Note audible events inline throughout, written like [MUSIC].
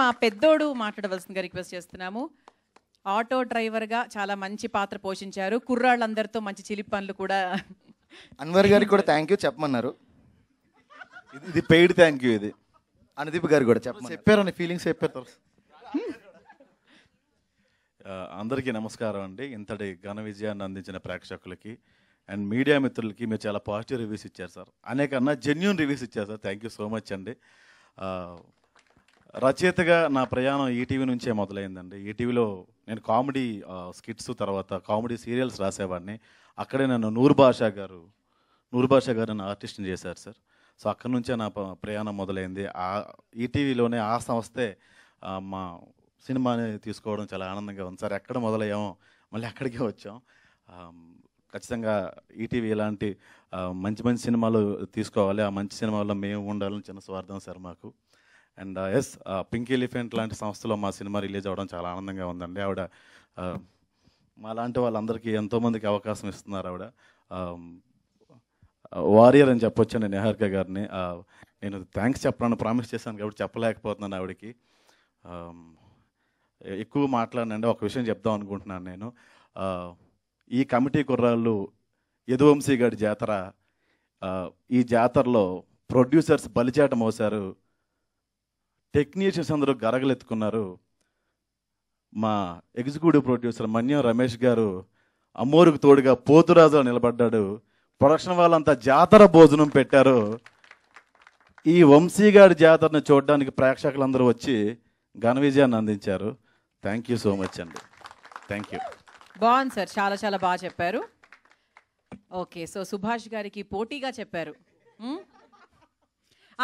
మా పెద్దోడు మాట్లాడవలసిందిగా రిక్వెస్ట్ చేస్తున్నాము ఆటో డ్రైవర్గా చాలా మంచి పాత్ర పోషించారు కుర్రాళ్ళందరితో మంచి చిలిపి పనులు కూడా అన్వర్ గారికి కూడా థ్యాంక్ యూ చెప్పమన్నారు ఇది- ఇది పెయిడ్ థ్యాంక్ యూ ఇది అనుదీప్ గారు కూడా చెప్పారు చెప్పారని ఫీలింగ్స్ చెప్పారు అందరికీ నమస్కారం అండి ఇంతటి ఘన విజయాన్ని అందించిన ప్రేక్షకులకి అండ్ మీడియా మిత్రులకి మీరు చాలా పాజిటివ్ రివ్యూస్ ఇచ్చారు సార్ అనేకన్నా జెన్యున్ రివ్యూస్ ఇచ్చారు sir thank you so much అండి రచయితగా నా ప్రయాణం ఈటీవీ నుంచే మొదలైందండి ఈటీవీలో నేను కామెడీ స్కిట్స్ తర్వాత కామెడీ సీరియల్స్ రాసేవాడిని అక్కడే నన్ను నూరు బాషా గారు నూరు బాషా గారు నన్ను ఆర్టిస్ట్ని చేశారు సార్ సో అక్కడి నుంచే నా ప్రయాణం మొదలైంది ఆ ఈటీవీలోనే ఆ సంస్థే మా సినిమాని తీసుకోవడం చాలా ఆనందంగా ఉంది సార్ ఎక్కడ మొదలయ్యామో మళ్ళీ అక్కడికే వచ్చాం ఖచ్చితంగా ఈటీవీ ఇలాంటి మంచి మంచి సినిమాలు తీసుకోవాలి ఆ మంచి సినిమాల్లో మేము ఉండాలని చిన్న స్వార్థం సార్ మాకు అండ్ ఎస్ పింక్ ఎలిఫెంట్ లాంటి సంస్థలో మా సినిమా రిలీజ్ అవ్వడం చాలా ఆనందంగా ఉందండి ఆవిడ uh, మా లాంటి వాళ్ళందరికీ ఎంతోమందికి అవకాశం ఇస్తున్నారు ఆవిడ వారియర్ um, అని చెప్పొచ్చు uh, నేను నెహర్క గారిని నేను థ్యాంక్స్ చెప్పడానికి ప్రామిస్ చేశాను కాబట్టి చెప్పలేకపోతున్నాను ఆవిడకి um, ఎక్కువ మాట్లాడినండి ఒక విషయం చెప్దాం అనుకుంటున్నాను నేను uh, ఈ కమిటీ కుర్రాళ్ళు యదువంశీ గారి జాతర ఈ జాతరలో ప్రొడ్యూసర్స్ బలిచేట మోసారు టెక్నీషియన్స్ అందరూ గరగలెత్తుకున్నారు మా ఎగ్జిక్యూటివ్ ప్రొడ్యూసర్ మన్యం రమేష్ గారు అమ్మోరుకు తోడుగా పోతురాజు నిలబడ్డాడు ప్రొడక్షన్ వాళ్ళంతా జాతర భోజనం పెట్టారు ఈ వంశీగాడి జాతరను చూడడానికి ప్రేక్షకులందరూ వచ్చి ఘన విజయాన్ని అందించారు థ్యాంక్ యూ సో మచ్ అండి థ్యాంక్ యూ బాగుంది సార్ చాలా చాలా బాగా చెప్పారు ఓకే సో సుభాష్ గారికి పోటీగా చెప్పారు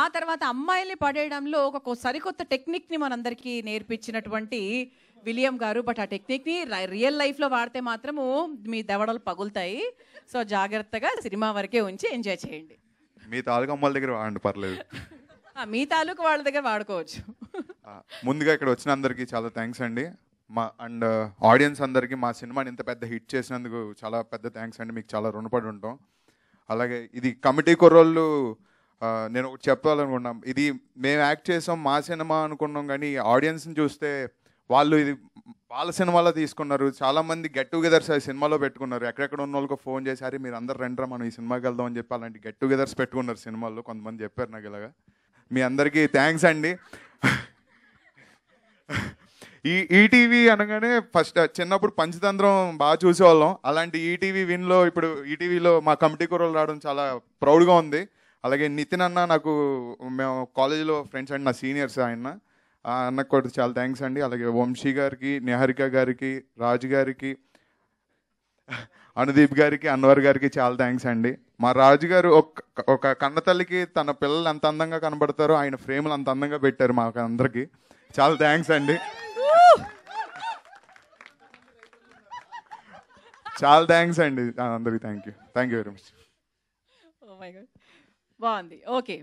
ఆ తర్వాత అమ్మాయిల్ని పడేయడంలో ఒక సరికొత్త టెక్నిక్ని మనందరికీ నేర్పించినటువంటి విలియం గారు బట్ ఆ టెక్నిక్ని రియల్ లైఫ్లో వాడితే మాత్రము మీ దవడలు పగులుతాయి సో జాగ్రత్తగా సినిమా వరకే ఉంచి ఎంజాయ్ చేయండి మీ తాలూకు అమ్మాయిల దగ్గర వాడండి పర్లేదు మీ తాలూకు వాళ్ళ దగ్గర వాడుకోవచ్చు ముందుగా ఇక్కడ వచ్చిన అందరికీ చాలా థ్యాంక్స్ అండి మా అండ్ ఆడియన్స్ అందరికీ మా సినిమాని ఇంత పెద్ద హిట్ చేసినందుకు చాలా పెద్ద థ్యాంక్స్ అండి మీకు చాలా రుణపడి ఉంటాం అలాగే ఇది కమిటీ కుర్రోళ్ళు నేను ఒకటి చెప్పాలనుకున్నాం ఇది మేము యాక్ట్ చేసాం మా సినిమా అనుకున్నాం కానీ ఆడియన్స్ని చూస్తే వాళ్ళు ఇది వాళ్ళ సినిమాలో తీసుకున్నారు చాలామంది గెట్ టుగెదర్స్ ఆ సినిమాలో పెట్టుకున్నారు ఎక్కడెక్కడ ఉన్న వాళ్ళకి ఫోన్ చేశారు మీరు అందరు రెండ్రా మనం ఈ సినిమాకి వెళ్దాం అని చెప్పి అలాంటి గెట్ టుగెదర్స్ పెట్టుకున్నారు సినిమాల్లో కొంతమంది చెప్పారు నాకు ఇలాగా మీ అందరికీ థ్యాంక్స్ అండి ఈ ఈటీవీ e అనగానే ఫస్ట్ చిన్నప్పుడు పంచతంత్రం బాగా చూసేవాళ్ళం అలాంటి ఈటీవీ e విన్లో ఇప్పుడు ఈటీవీలో e మా కమిటీ కూరలు రావడం చాలా ప్రౌడ్గా ఉంది అలాగే నితిన్ అన్న నాకు మేము కాలేజీలో ఫ్రెండ్స్ అండి నా సీనియర్స్ ఆయన అన్నకు కూడా చాలా థ్యాంక్స్ అండి అలాగే వంశీ గారికి నిహారిక గారికి రాజు గారికి అనుదీప్ గారికి అన్వర్ గారికి చాలా థ్యాంక్స్ అండి మా రాజు గారు ఒక కన్నతల్లికి తన పిల్లలు ఎంత అందంగా కనబడతారో ఆయన ఫ్రేములు అంత అందంగా పెట్టారు మాకు అందరికీ చాలా థ్యాంక్స్ అండి చాలా థ్యాంక్స్ అండి అందరికి thank you thank you very much బాగుంది ఓకే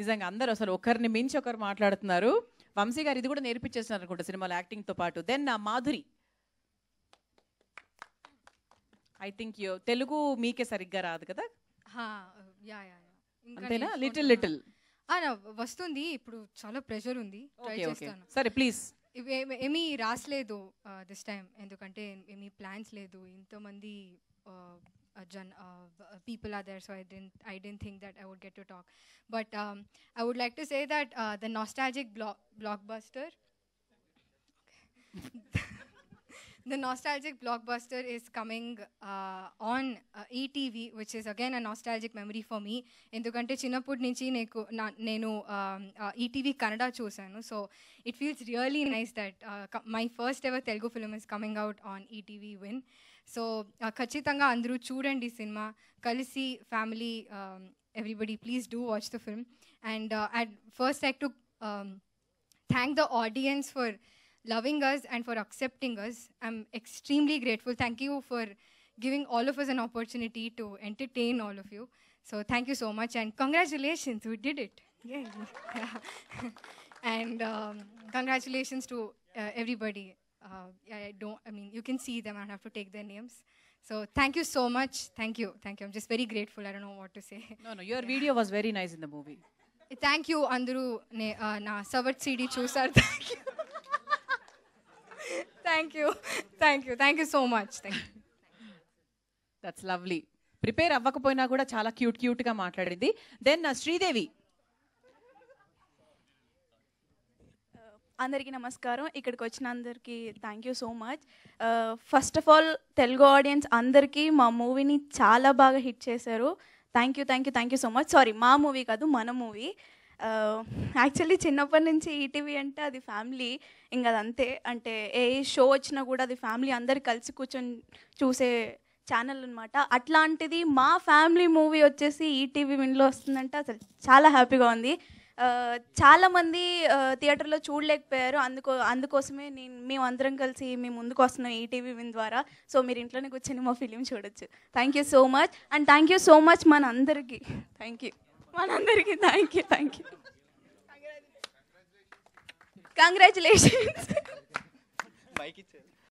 నిజంగా అందరూ అసలు ఒకరిని మించి ఒకరు మాట్లాడుతున్నారు వంశీ గారు ఇది కూడా నేర్పించేస్తున్నారు అనుకుంటా సినిమాలో యాక్టింగ్తో పాటు దెన్ నా Madhuri I think you Telugu మీకే సరిగ్గా రాదు కదా యా యా అంతేనా లిటిల్ లిటిల్ వస్తుంది ఇప్పుడు చాలా ప్రెషర్ ఉంది సరే ప్లీజ్ ఏమీ రాసలేదు దిస్ uh, టైం ఎందుకంటే ఏమీ ప్లాన్స్ లేదు ఇంతమంది uh, gen, uh, uh, people are there, so I didn't I didn't think that I would get to talk. But um, I would like to say that uh, the nostalgic blo blockbuster. [LAUGHS] the nostalgic blockbuster is coming uh, on uh, ETV, which is again a nostalgic memory for me. In the ఎందుకంటే చిన్నప్పటి నుంచి నీకు ETV Canada chose చూశాను so it feels really nice that uh, my first ever Telugu film is coming out on ETV win so, kachitanga uh, అందరూ చూడండి సినిమా కలిసి family everybody please do watch the film and at first, I to um, thank the audience for loving us and for accepting us. I'm extremely grateful. Thank you for giving all of us an opportunity to entertain all of you. So thank you so much and congratulations, we did it. Yay. [LAUGHS] and um, congratulations to uh, everybody. uh, I don't, I mean, you can see them. I don't have to take their names. So thank you so much. Thank you. Thank you. I'm just very grateful. I don't know what to say. No, no, your yeah. video was very nice in the movie. Thank you, Andru. Na Savat CD Chusar. Thank you. Thank you. Thank you. Thank you so much. Thank you. That's lovely prepare అవ్వకపోయినా కూడా చాలా cute క్యూట్గా మాట్లాడింది then Sridevi అందరికీ నమస్కారం ఇక్కడికి వచ్చిన అందరికీ thank you so much first uh, of all Telugu audience అందరికీ మా మూవీని చాలా బాగా హిట్ చేశారు thank you thank you thank you so much sorry మా మూవీ కాదు మన మూవీ యాక్చువల్లీ uh, చిన్నప్పటి నుంచి ఈటీవీ e అంటే అది ఫ్యామిలీ ఇంకా అది అంతే అంటే ఏ షో వచ్చినా కూడా అది ఫ్యామిలీ అందరు కలిసి కూర్చొని చూసే ఛానల్ అనమాట అట్లాంటిది మా ఫ్యామిలీ మూవీ వచ్చేసి ఈటీవీ e విన్లో వస్తుందంటే అసలు చాలా హ్యాపీగా ఉంది చాలామంది థియేటర్లో చూడలేకపోయారు అందుకో అందుకోసమే నేను మేము అందరం కలిసి మేము ముందుకు వస్తున్నాం ఈటీవీ విన్ ద్వారా సో మీరు ఇంట్లోనే కూర్చొని మా ఫిలిం చూడొచ్చు thank you so much and thank you so much మన అందరికీ థ్యాంక్ యూ మనందరికీ thank you thank you congratulations bike ఇచ్చారు